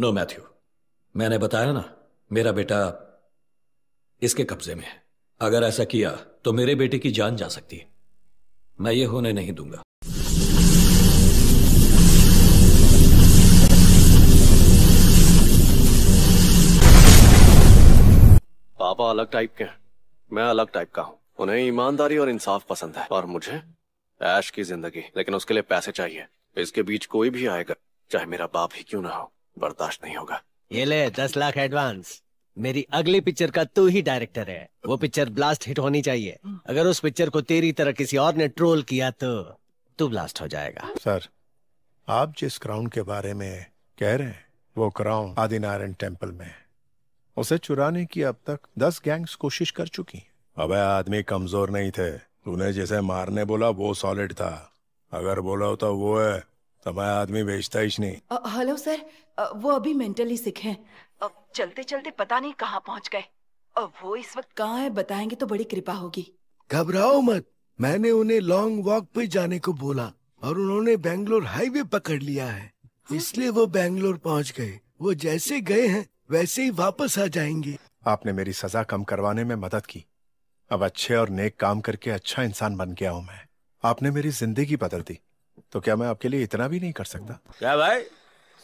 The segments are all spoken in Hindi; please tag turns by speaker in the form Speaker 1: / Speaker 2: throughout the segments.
Speaker 1: नो मैथ्यू मैंने बताया ना मेरा बेटा इसके कब्जे में है अगर ऐसा किया तो मेरे बेटे की जान जा सकती है मैं ये होने नहीं दूंगा पापा अलग टाइप के हैं मैं अलग टाइप का हूं उन्हें ईमानदारी और इंसाफ पसंद है और मुझे ऐश की जिंदगी लेकिन उसके लिए पैसे चाहिए इसके बीच कोई भी आएगा चाहे मेरा बाप ही क्यों ना हो बर्दाश्त नहीं होगा ये ले दस लाख एडवांस मेरी अगली पिक्चर का तू ही डायरेक्टर है वो पिक्चर ब्लास्ट हिट होनी चाहिए अगर उस पिक्चर को तेरी तरह किसी और ने ट्रोल किया तो तू ब्लास्ट हो जाएगा सर आप जिस क्राउन के बारे में कह रहे हैं वो क्राउन आदिनारायण टेम्पल में है उसे चुराने की अब तक दस गैंग्स कोशिश कर चुकी अबे आदमी कमजोर नहीं थे तूने जैसे मारने बोला वो सॉलिड था अगर बोला होता वो है मैं आदमी बेचता ही नहीं हेलो सर वो अभी मेंटली सिख हैं चलते चलते पता नहीं कहाँ पहुँच गए वो इस वक्त कहाँ है बताएंगे तो बड़ी कृपा होगी घबराओ मत मैंने उन्हें लॉन्ग वॉक पे जाने को बोला और उन्होंने बेंगलोर हाईवे पकड़ लिया है हाँ। इसलिए वो बेंगलोर पहुंच गए वो जैसे गए हैं वैसे ही वापस आ जाएंगे आपने मेरी सजा कम करवाने में मदद की अब अच्छे और नेक काम करके अच्छा इंसान बन गया हूँ मैं आपने मेरी जिंदगी बदल दी तो क्या मैं आपके लिए इतना भी नहीं कर सकता क्या भाई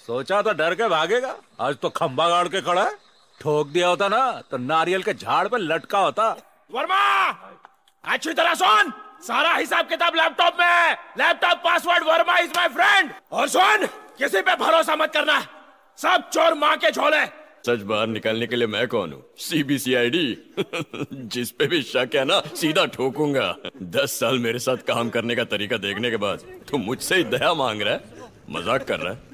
Speaker 1: सोचा तो डर के भागेगा आज तो खंबा गाड़ के खड़ा है ठोक दिया होता ना तो नारियल के झाड़ पे लटका होता वर्मा अच्छी तरह सुन सारा हिसाब किताब लैपटॉप में है laptop password Verma is my friend और सुन किसी पे भरोसा मत करना सब चोर माँ के झोले सच बाहर निकालने के लिए मैं कौन हूँ सी सी बी आई जिस पे भी शक है ना सीधा ठोकूंगा दस साल मेरे साथ काम करने का तरीका देखने के बाद तुम मुझसे ही दया मांग रहा है मजाक कर रहा है